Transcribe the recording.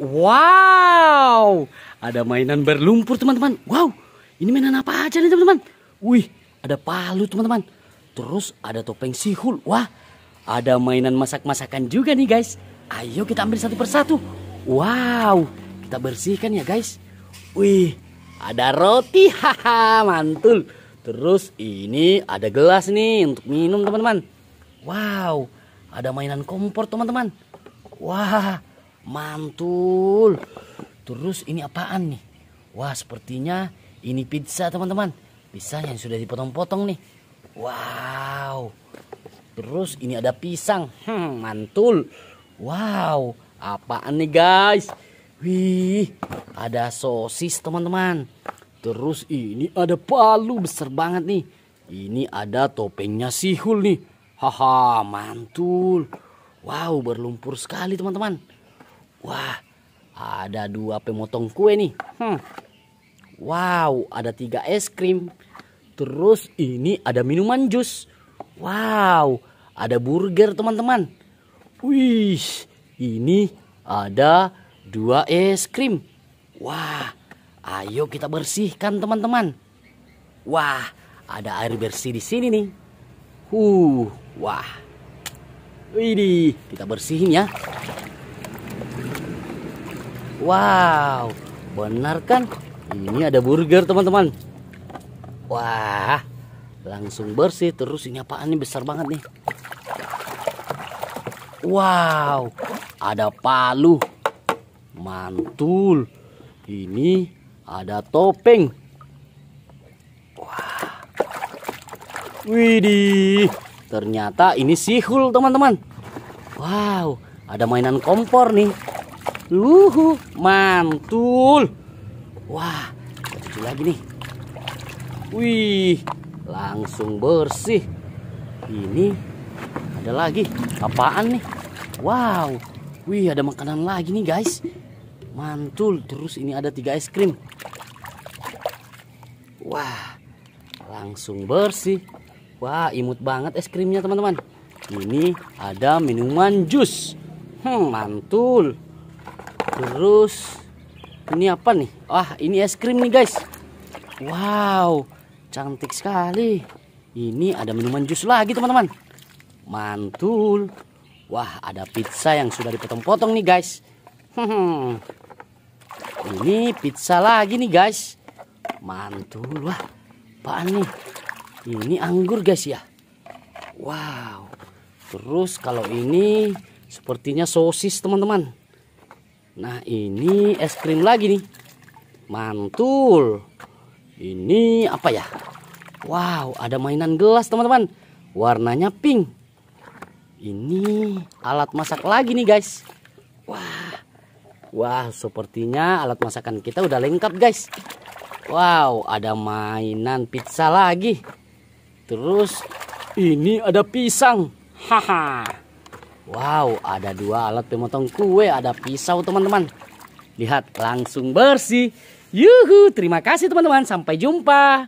Wow, ada mainan berlumpur teman-teman. Wow, ini mainan apa aja nih teman-teman? Wih, ada palu teman-teman. Terus ada topeng sihul. Wah, ada mainan masak-masakan juga nih guys. Ayo kita ambil satu persatu. Wow, kita bersihkan ya guys. Wih, ada roti. Haha, mantul. Terus ini ada gelas nih untuk minum teman-teman. Wow, ada mainan kompor teman-teman. Wah, Mantul. Terus ini apaan nih? Wah, sepertinya ini pizza, teman-teman. Pisang yang sudah dipotong-potong nih. Wow. Terus ini ada pisang. Hmm, mantul. Wow, apaan nih, guys? Wih, ada sosis, teman-teman. Terus ini ada palu besar banget nih. Ini ada topengnya sihul nih. Haha, mantul. Wow, berlumpur sekali, teman-teman. Wah, ada dua pemotong kue nih. Hmm. Wow, ada tiga es krim. Terus ini ada minuman jus. Wow, ada burger teman-teman. Wih, ini ada dua es krim. Wah, ayo kita bersihkan teman-teman. Wah, ada air bersih di sini nih. Huh, wah. Ini kita bersihin ya. Wow, benar kan? Ini ada burger teman-teman. Wah, langsung bersih. Terus ini apaan nih besar banget nih. Wow, ada palu. Mantul. Ini ada topeng. Wah. Widih, ternyata ini sihul teman-teman. Wow, ada mainan kompor nih. Luhu, mantul. Wah, cuci lagi nih. Wih, langsung bersih. Ini ada lagi. Apaan nih? Wow. Wih, ada makanan lagi nih, guys. Mantul. Terus ini ada tiga es krim. Wah, langsung bersih. Wah, imut banget es krimnya, teman-teman. Ini ada minuman jus. Hmm, mantul. Terus ini apa nih? Wah, ini es krim nih, guys. Wow, cantik sekali. Ini ada minuman jus lagi, teman-teman. Mantul. Wah, ada pizza yang sudah dipotong-potong nih, guys. Hmm. Ini pizza lagi nih, guys. Mantul. Wah, apaan nih? Ini anggur, guys, ya. Wow. Terus kalau ini sepertinya sosis, teman-teman. Nah ini es krim lagi nih. Mantul. Ini apa ya? Wow ada mainan gelas teman-teman. Warnanya pink. Ini alat masak lagi nih guys. Wah. Wah sepertinya alat masakan kita udah lengkap guys. Wow ada mainan pizza lagi. Terus ini ada pisang. Haha. Wow, ada dua alat pemotong kue, ada pisau teman-teman. Lihat, langsung bersih. Yuhu, terima kasih teman-teman. Sampai jumpa.